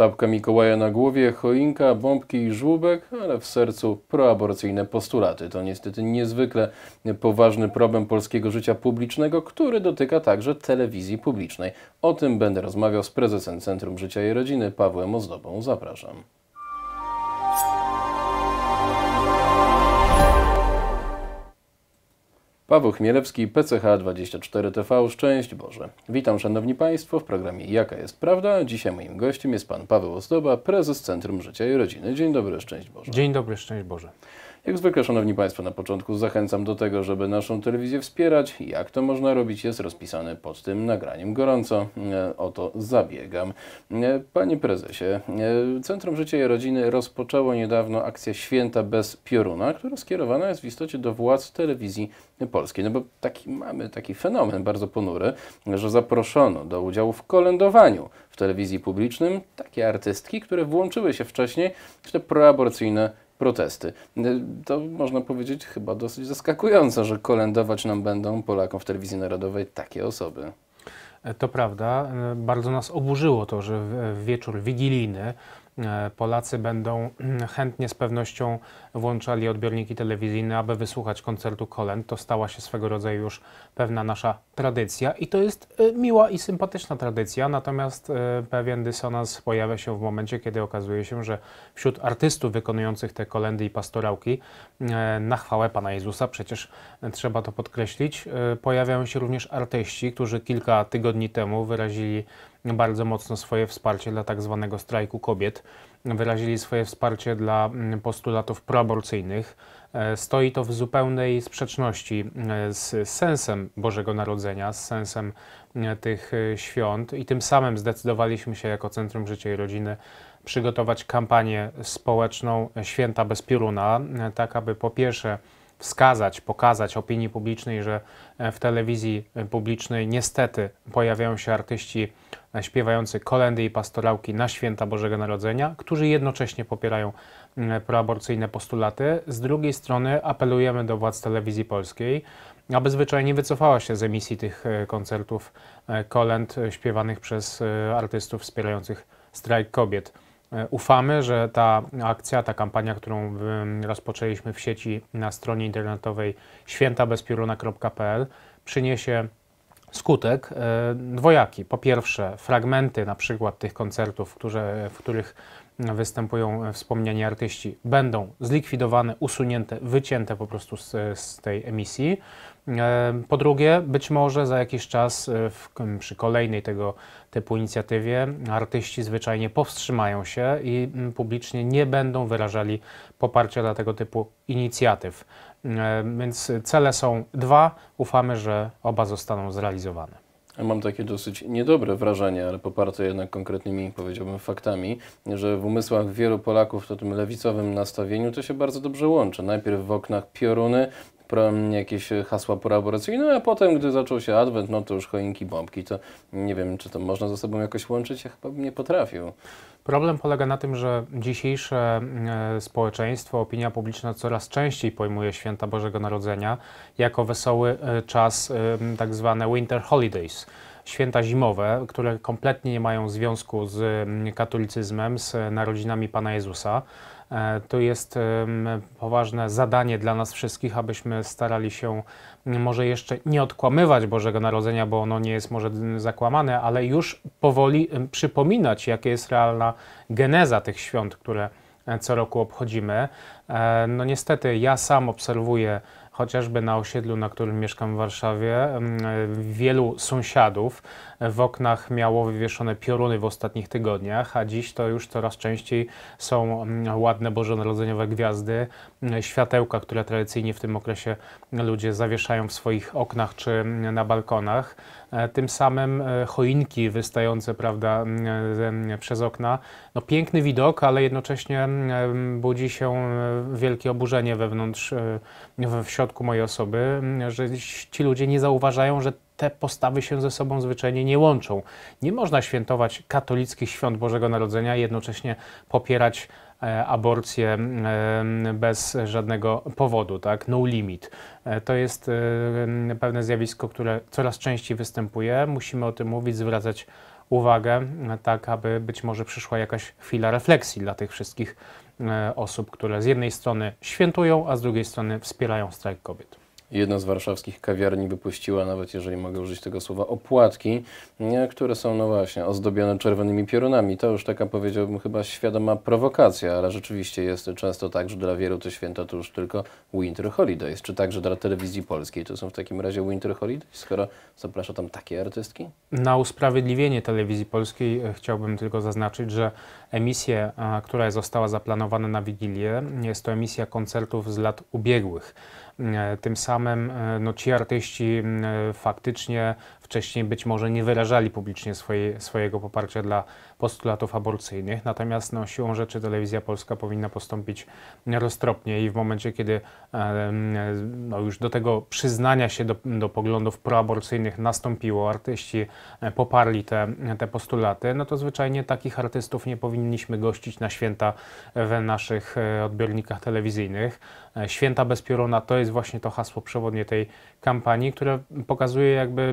Czapka Mikołaja na głowie, choinka, bombki i żłóbek, ale w sercu proaborcyjne postulaty. To niestety niezwykle poważny problem polskiego życia publicznego, który dotyka także telewizji publicznej. O tym będę rozmawiał z prezesem Centrum Życia i Rodziny Pawłem Ozdobą. Zapraszam. Paweł Chmielewski, PCH24TV, szczęść Boże. Witam Szanowni Państwo w programie Jaka jest Prawda? Dzisiaj moim gościem jest Pan Paweł Ozdoba, prezes Centrum Życia i Rodziny. Dzień dobry, szczęść Boże. Dzień dobry, szczęść Boże. Jak zwykle, Szanowni Państwo, na początku zachęcam do tego, żeby naszą telewizję wspierać. Jak to można robić jest rozpisane pod tym nagraniem gorąco. E, o to zabiegam. E, panie Prezesie, e, Centrum Życia i Rodziny rozpoczęło niedawno akcję Święta bez pioruna, która skierowana jest w istocie do władz telewizji polskiej. No bo taki mamy taki fenomen bardzo ponury, że zaproszono do udziału w kolędowaniu w telewizji publicznym takie artystki, które włączyły się wcześniej w te proaborcyjne protesty. Y, to można powiedzieć chyba dosyć zaskakujące, że kolędować nam będą Polakom w telewizji narodowej takie osoby. E, to prawda. E, bardzo nas oburzyło to, że w e, wieczór wigilijny Polacy będą mm, chętnie z pewnością włączali odbiorniki telewizyjne, aby wysłuchać koncertu Kolend. To stała się swego rodzaju już pewna nasza tradycja i to jest e, miła i sympatyczna tradycja, natomiast e, pewien dysonans pojawia się w momencie, kiedy okazuje się, że wśród artystów wykonujących te kolendy i pastorałki e, na chwałę Pana Jezusa, przecież trzeba to podkreślić, pojawiają się również artyści, którzy kilka tygodni temu wyrazili bardzo mocno swoje wsparcie dla tak zwanego strajku kobiet wyrazili swoje wsparcie dla mm, postulatów proaborcyjnych. E, stoi to w zupełnej sprzeczności e, z sensem Bożego Narodzenia, z sensem e, tych świąt i tym samym zdecydowaliśmy się jako Centrum Życia i Rodziny przygotować kampanię społeczną Święta bez pioruna, tak aby po pierwsze wskazać, pokazać opinii publicznej, że w telewizji publicznej niestety pojawiają się artyści śpiewający kolendy i pastorałki na święta Bożego Narodzenia, którzy jednocześnie popierają mm, proaborcyjne postulaty. Z drugiej strony apelujemy do władz telewizji polskiej, aby zwyczajnie wycofała się z emisji tych e, koncertów e, kolęd e, śpiewanych przez artystów wspierających strajk kobiet. Ufamy, że ta akcja, ta kampania, którą mm, rozpoczęliśmy w sieci na stronie internetowej świętabezpioruna.pl przyniesie skutek e, dwojaki. Po pierwsze, fragmenty na przykład tych koncertów, które, w których występują e, wspomniani artyści, będą zlikwidowane, usunięte, wycięte po prostu z, z tej emisji. E, po drugie, być może za jakiś czas e, w, przy kolejnej tego typu inicjatywie artyści zwyczajnie powstrzymają się i publicznie nie będą wyrażali poparcia dla tego typu inicjatyw. Więc cele są dwa. Ufamy, że oba zostaną zrealizowane. Mam takie dosyć niedobre wrażenie, ale poparte jednak konkretnymi, powiedziałbym, faktami, że w umysłach wielu Polaków to tym lewicowym nastawieniu to się bardzo dobrze łączy. Najpierw w oknach pioruny, jakieś e, hasła kolaboracyjne, no, a potem, gdy zaczął się adwent, no to już choinki, bombki, to nie wiem, czy to można ze sobą jakoś łączyć, ja chyba bym nie potrafił. Problem polega na tym, że dzisiejsze e, społeczeństwo, opinia publiczna coraz częściej pojmuje święta Bożego Narodzenia jako wesoły e, czas, tak zwane winter holidays święta zimowe, które kompletnie nie mają związku z katolicyzmem, z narodzinami Pana Jezusa. E, to jest poważne zadanie dla nas wszystkich, abyśmy starali się może jeszcze nie odkłamywać Bożego Narodzenia, bo ono nie jest może zakłamane, ale już powoli przypominać, jaka jest realna geneza tych świąt, które e, co roku obchodzimy. E, no niestety ja sam obserwuję chociażby na osiedlu, na którym mieszkam w Warszawie, mm, e, wielu sąsiadów e, w oknach miało wywieszone pioruny w ostatnich tygodniach, a dziś to już coraz częściej są mm, ładne bożonarodzeniowe gwiazdy, mm, e, światełka, które tradycyjnie w tym okresie ludzie zawieszają w swoich oknach czy na balkonach. E, tym samym e, choinki wystające prawda, e, przez okna. No, piękny widok, ale jednocześnie budzi się wielkie oburzenie wewnątrz, w środku mojej osoby, że ci ludzie nie zauważają, że te postawy się ze sobą zwyczajnie nie łączą. Nie można świętować katolickich świąt Bożego Narodzenia i jednocześnie popierać e, aborcję e, bez żadnego powodu, tak? No limit. E, to jest pewne zjawisko, które coraz częściej występuje. Musimy o tym mówić, zwracać uwagę, tak aby być może przyszła jakaś chwila refleksji dla tych wszystkich osób, które z jednej strony świętują, a z drugiej strony wspierają strajk kobiet. Jedna z warszawskich kawiarni wypuściła, nawet jeżeli mogę użyć tego słowa, opłatki, które są, no właśnie, ozdobione czerwonymi piorunami. To już taka, powiedziałbym, chyba świadoma prowokacja, ale rzeczywiście jest często tak, że dla wielu to święta to już tylko Winter Holidays, czy także dla telewizji polskiej to są w takim razie Winter Holidays, skoro zaprasza tam takie artystki? Na usprawiedliwienie telewizji polskiej e, chciałbym tylko zaznaczyć, że emisję, która została zaplanowana na Wigilię, jest to emisja koncertów z lat ubiegłych. E, tym samym e, no, ci artyści e, faktycznie wcześniej być może nie wyrażali publicznie swojego poparcia dla postulatów aborcyjnych. Natomiast no, siłą rzeczy telewizja polska powinna postąpić roztropnie i w momencie, kiedy no, już do tego przyznania się do, do poglądów proaborcyjnych nastąpiło, artyści e, poparli te, te postulaty, no to zwyczajnie takich artystów nie powinniśmy gościć na święta w naszych e, odbiornikach telewizyjnych. E, święta bez pioruna to jest właśnie to hasło przewodnie tej kampanii, które pokazuje jakby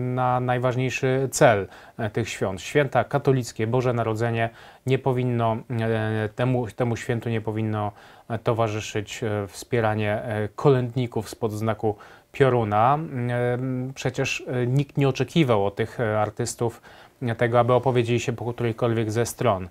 na najważniejszy cel tych świąt. Święta katolickie, Boże Narodzenie nie powinno, e, temu, temu świętu nie powinno e, towarzyszyć e, wspieranie kolędników spod znaku pioruna. Przecież nikt nie oczekiwał od tych artystów tego, aby opowiedzieli się po którejkolwiek ze stron.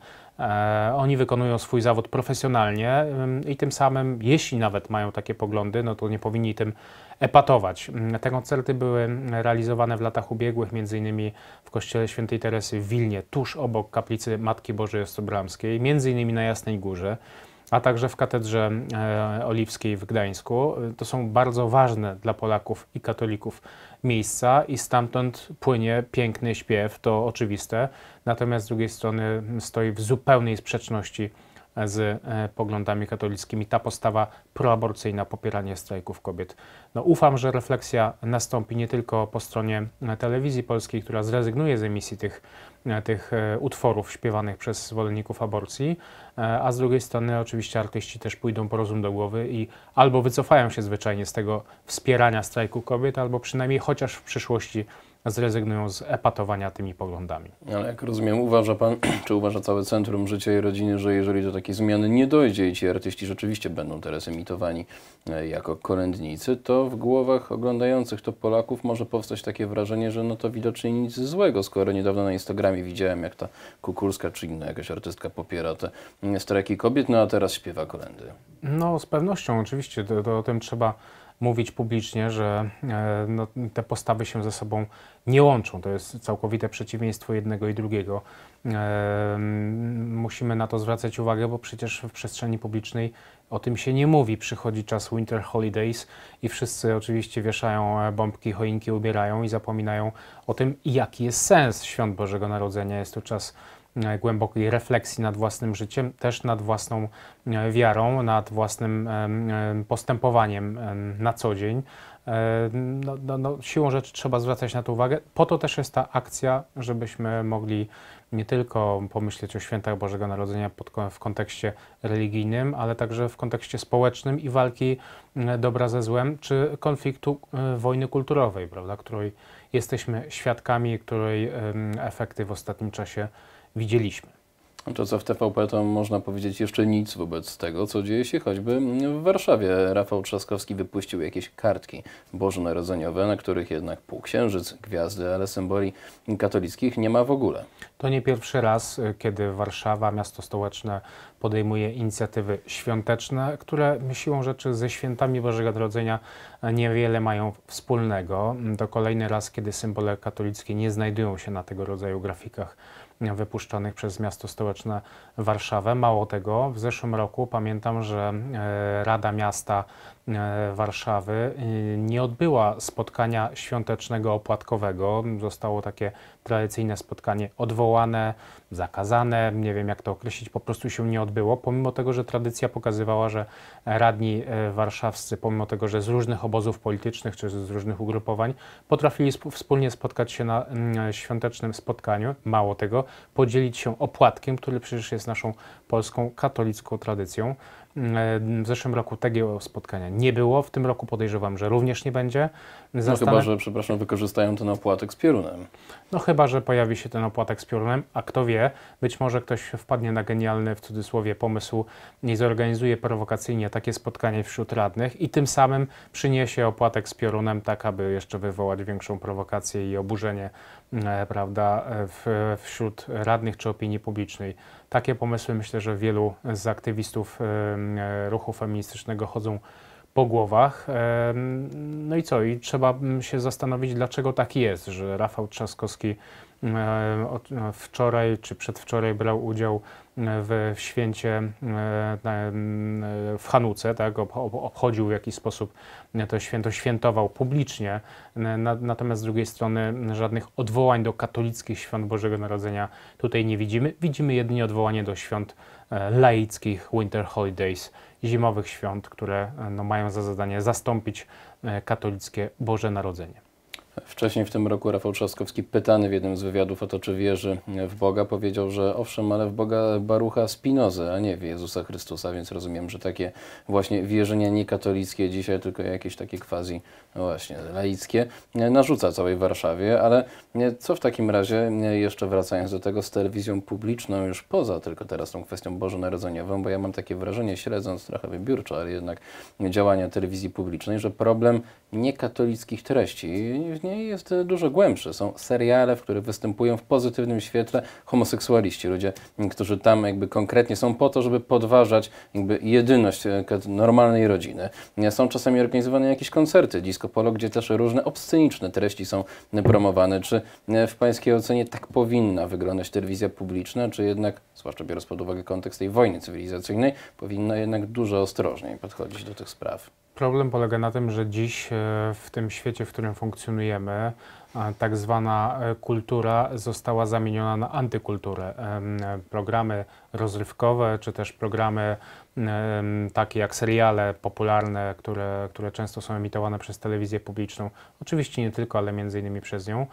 Oni wykonują swój zawód profesjonalnie i tym samym, jeśli nawet mają takie poglądy, no to nie powinni tym epatować. Te koncerty były realizowane w latach ubiegłych, m.in. w kościele świętej Teresy w Wilnie, tuż obok kaplicy Matki Bożej Ostrobramskiej, m.in. na Jasnej Górze a także w katedrze e, oliwskiej w Gdańsku. To są bardzo ważne dla Polaków i katolików miejsca i stamtąd płynie piękny śpiew, to oczywiste. Natomiast z drugiej strony stoi w zupełnej sprzeczności z e, poglądami katolickimi, ta postawa proaborcyjna, popieranie strajków kobiet. No, ufam, że refleksja nastąpi nie tylko po stronie e, telewizji polskiej, która zrezygnuje z emisji tych, e, tych utworów śpiewanych przez zwolenników aborcji, a z drugiej strony oczywiście artyści też pójdą po rozum do głowy i albo wycofają się zwyczajnie z tego wspierania strajku kobiet, albo przynajmniej chociaż w przyszłości zrezygnują z epatowania tymi poglądami. Ale jak rozumiem, uważa Pan, czy uważa całe Centrum Życia i Rodziny, że jeżeli do takiej zmiany nie dojdzie i ci artyści rzeczywiście będą teraz emitowani e, jako kolędnicy, to w głowach oglądających to Polaków może powstać takie wrażenie, że no to widocznie nic złego, skoro niedawno na Instagramie widziałem, jak ta Kukulska czy inna jakaś artystka popiera te mm, strajki kobiet, no a teraz śpiewa kolendy. No z pewnością, oczywiście, to, to o tym trzeba mówić publicznie, że e, no, te postawy się ze sobą nie łączą. To jest całkowite przeciwieństwo jednego i drugiego. Musimy na to zwracać uwagę, bo przecież w przestrzeni publicznej o tym się nie mówi. Przychodzi czas Winter Holidays i wszyscy oczywiście wieszają e, bombki, choinki, ubierają i zapominają o tym, jaki jest sens świąt Bożego Narodzenia. Jest to czas E, głębokiej refleksji nad własnym życiem, też nad własną e, wiarą, nad własnym postępowaniem na co dzień. E, no, no, no, siłą rzeczy trzeba zwracać na to uwagę. Po to też jest ta akcja, żebyśmy mogli nie tylko pomyśleć o świętach Bożego Narodzenia pod, w kontekście religijnym, ale także w kontekście społecznym i walki dobra ze złem, czy konfliktu wojny kulturowej, prawda, której jesteśmy świadkami, której efekty w ostatnim czasie widzieliśmy. No to co w TVP, to można powiedzieć jeszcze nic wobec tego, co dzieje się choćby w Warszawie. Rafał Trzaskowski wypuścił jakieś kartki bożonarodzeniowe, na których jednak półksiężyc, gwiazdy, ale symboli katolickich nie ma w ogóle. To nie pierwszy raz, kiedy Warszawa, miasto stołeczne, podejmuje inicjatywy świąteczne, które siłą rzeczy ze świętami Bożego Narodzenia niewiele mają wspólnego. To kolejny raz, kiedy symbole katolickie nie znajdują się na tego rodzaju grafikach wypuszczonych przez miasto stołeczne Warszawę. Mało tego, w zeszłym roku pamiętam, że e, Rada Miasta E, Warszawy e, nie odbyła spotkania świątecznego opłatkowego. Zostało takie tradycyjne spotkanie odwołane, zakazane, nie wiem jak to określić, po prostu się nie odbyło, pomimo tego, że tradycja pokazywała, że radni e, warszawscy, pomimo tego, że z różnych obozów politycznych czy z różnych ugrupowań, potrafili sp wspólnie spotkać się na mm, świątecznym spotkaniu, mało tego, podzielić się opłatkiem, który przecież jest naszą polską katolicką tradycją. W zeszłym roku takiego spotkania nie było, w tym roku podejrzewam, że również nie będzie. no chyba, że, przepraszam, wykorzystają ten opłatek z piorunem. No chyba, że pojawi się ten opłatek z piorunem, a kto wie, być może ktoś wpadnie na genialny, w cudzysłowie, pomysł i zorganizuje prowokacyjnie takie spotkanie wśród radnych i tym samym przyniesie opłatek z piorunem, tak aby jeszcze wywołać większą prowokację i oburzenie E, prawda, e, w, wśród radnych czy opinii publicznej. Takie pomysły myślę, że wielu z aktywistów e, ruchu feministycznego chodzą po głowach. No i co? I trzeba się zastanowić, dlaczego tak jest, że Rafał Trzaskowski E, e, wczoraj czy przedwczoraj brał udział e, w święcie w Hanuce, tak, obchodził w jakiś sposób to święto, świętował publicznie, natomiast z drugiej strony żadnych odwołań do katolickich świąt Bożego Narodzenia tutaj nie widzimy. Widzimy jedynie odwołanie do świąt laickich Winter Holidays, zimowych świąt, które no, mają za zadanie zastąpić katolickie Boże Narodzenie. Wcześniej w tym roku Rafał Trzaskowski, pytany w jednym z wywiadów o to, czy wierzy w Boga, powiedział, że owszem, ale w Boga Barucha Spinozę, a nie w Jezusa Chrystusa, więc rozumiem, że takie właśnie wierzenia niekatolickie dzisiaj, tylko jakieś takie quasi no właśnie laickie, e, narzuca całej Warszawie, ale e, co w takim razie, e, jeszcze wracając do tego z telewizją publiczną, już poza tylko teraz tą kwestią bożonarodzeniową, bo ja mam takie wrażenie, śledząc trochę wybiórczo, ale jednak działania telewizji publicznej, że problem niekatolickich treści istnieje, jest e, dużo głębsze. Są seriale, w których występują w pozytywnym świetle homoseksualiści, ludzie, którzy tam jakby konkretnie są po to, żeby podważać jakby jedyność e, normalnej rodziny. E, są czasami organizowane jakieś koncerty disco polo, gdzie też różne obsceniczne treści są promowane. Czy w Pańskiej ocenie tak powinna wyglądać telewizja publiczna, czy jednak, zwłaszcza biorąc pod uwagę kontekst tej wojny cywilizacyjnej, powinna jednak dużo ostrożniej podchodzić do tych spraw? Problem polega na tym, że dziś e, w tym świecie, w którym funkcjonujemy, tak zwana e, kultura została zamieniona na antykulturę. E, programy rozrywkowe, czy też programy takie jak seriale popularne, które, które często są emitowane przez telewizję publiczną, oczywiście nie tylko, ale między innymi przez nią,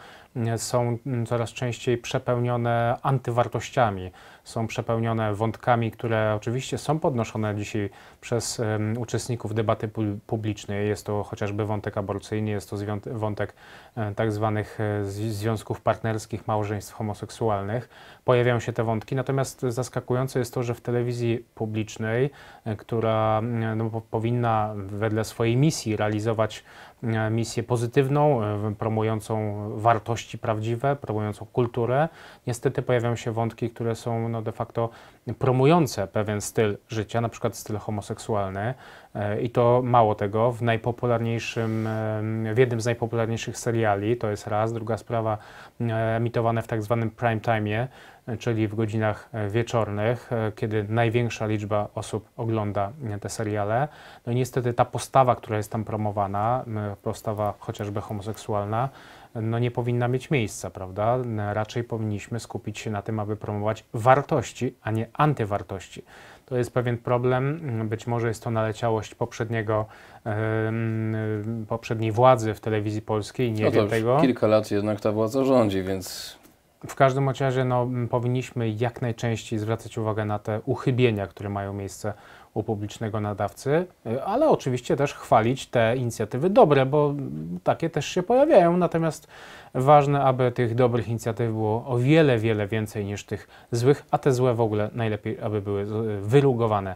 są coraz częściej przepełnione antywartościami, są przepełnione wątkami, które oczywiście są podnoszone dzisiaj przez um, uczestników debaty publicznej. Jest to chociażby wątek aborcyjny, jest to wątek um, tak zwany E, związków partnerskich, małżeństw homoseksualnych. Pojawiają się te wątki, natomiast zaskakujące jest to, że w telewizji publicznej, e, która no, powinna wedle swojej misji realizować E, misję pozytywną, e, promującą wartości prawdziwe, promującą kulturę. Niestety pojawiają się wątki, które są no, de facto promujące pewien styl życia, na przykład styl homoseksualny. E, I to mało tego, w najpopularniejszym, w jednym z najpopularniejszych seriali, to jest raz, druga sprawa, emitowane w tak zwanym prime time'ie, czyli w godzinach e, wieczornych, e, kiedy największa liczba osób ogląda e, te seriale. No i niestety ta postawa, która jest tam promowana, postawa chociażby homoseksualna, no nie powinna mieć miejsca, prawda? Raczej powinniśmy skupić się na tym, aby promować wartości, a nie antywartości. To jest pewien problem, być może jest to naleciałość poprzedniego, poprzedniej władzy w telewizji polskiej, nie no wiem już tego. Kilka lat jednak ta władza rządzi, więc w każdym razie no, powinniśmy jak najczęściej zwracać uwagę na te uchybienia, które mają miejsce u publicznego nadawcy, y, ale oczywiście też chwalić te inicjatywy dobre, bo takie też się pojawiają. Natomiast ważne, aby tych dobrych inicjatyw było o wiele, wiele więcej niż tych złych, a te złe w ogóle najlepiej, aby były wyrugowane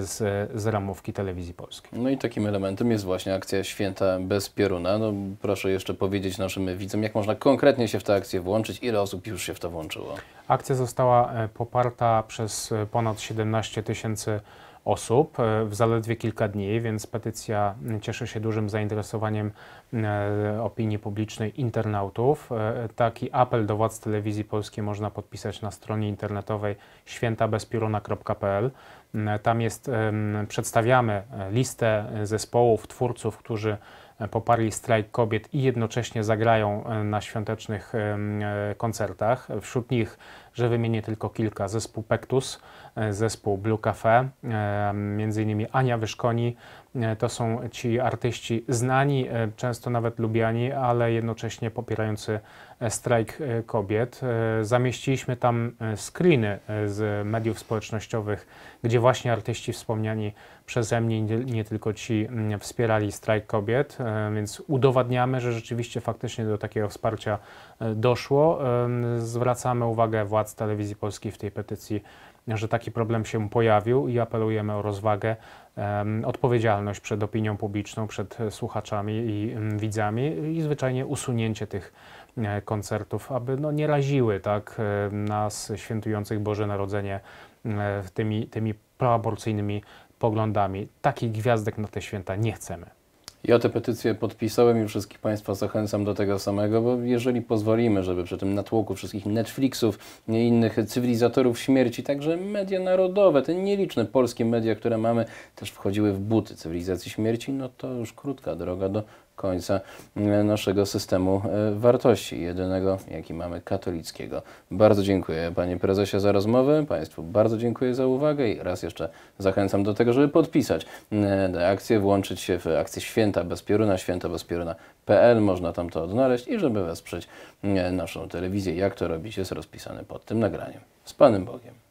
z, z ramówki telewizji polskiej. No i takim elementem jest właśnie akcja Święta bez Pieruna. No, proszę jeszcze powiedzieć naszym widzom, jak można konkretnie się w tę akcję włączyć, ile osób już się w to włączyło? Akcja została e, poparta przez e, ponad 17 tysięcy 000 osób e, w zaledwie kilka dni, więc petycja cieszy się dużym zainteresowaniem e, opinii publicznej internautów. E, taki apel do władz telewizji polskiej można podpisać na stronie internetowej świętabezpiorona.pl. Tam jest, przedstawiamy listę zespołów, twórców, którzy poparli strajk kobiet i jednocześnie zagrają na świątecznych koncertach. Wśród nich że wymienię tylko kilka. Zespół Pectus, e, zespół Blue Cafe, e, między innymi Ania Wyszkoni. E, to są ci artyści znani, często nawet lubiani, ale jednocześnie popierający strajk kobiet. Zamieściliśmy tam screeny z mediów społecznościowych, gdzie właśnie artyści wspomniani przeze mnie, nie tylko ci mm, wspierali strajk kobiet, więc udowadniamy, że rzeczywiście faktycznie do takiego wsparcia doszło. Zwracamy uwagę władz władz Telewizji Polskiej w tej petycji, że taki problem się pojawił i apelujemy o rozwagę, odpowiedzialność przed opinią publiczną, przed słuchaczami i mm, widzami i zwyczajnie usunięcie tych e, koncertów, aby no, nie raziły tak, e, nas świętujących Boże Narodzenie e, tymi, tymi proaborcyjnymi poglądami. Takich gwiazdek na te święta nie chcemy. Ja tę petycję podpisałem i wszystkich Państwa zachęcam do tego samego, bo jeżeli pozwolimy, żeby przy tym natłoku wszystkich Netflixów i innych cywilizatorów śmierci, także media narodowe, te nieliczne polskie media, które mamy, też wchodziły w buty cywilizacji śmierci, no to już krótka droga do końca e, naszego systemu e, wartości, jedynego, jaki mamy katolickiego. Bardzo dziękuję Panie Prezesie za rozmowę, Państwu bardzo dziękuję za uwagę i raz jeszcze zachęcam do tego, żeby podpisać e, tę akcję, włączyć się w akcję Święta Bez Pioruna, świętabezpioruna.pl, można tam to odnaleźć i żeby wesprzeć naszą telewizję, jak to robić, jest rozpisane pod tym nagraniem. Z Panem Bogiem.